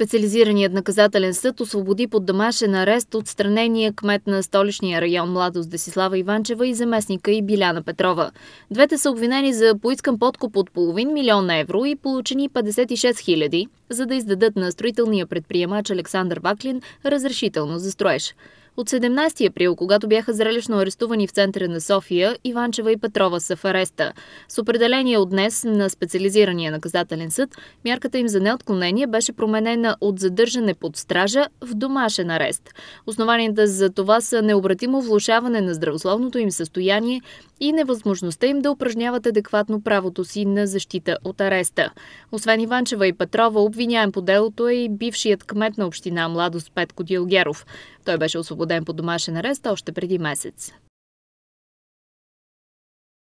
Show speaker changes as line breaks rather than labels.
Специализираният наказателен съд освободи под домашен арест отстранения кмет на столичния район Младост Десислава Иванчева и заместника и Биляна Петрова. Двете са обвинени за поискан подкуп от половин милион евро и получени 56 хиляди, за да издадат на строителния предприемач Александър Баклин разрешително за строеж. От 17 април, когато бяха зрелищно арестувани в центъра на София, Иванчева и Петрова са в ареста. С определение от днес на специализирания наказателен съд, мярката им за неотклонение беше променена от задържане под стража в домашен арест. Основанията за това са необратимо влушаване на здравословното им състояние, и невъзможността им да упражняват адекватно правото си на защита от ареста. Освен Иванчева и Петрова, обвиняем по делото е и бившият кмет на община Младост Петко Дилгеров. Той беше освободен по домашен арест още преди месец.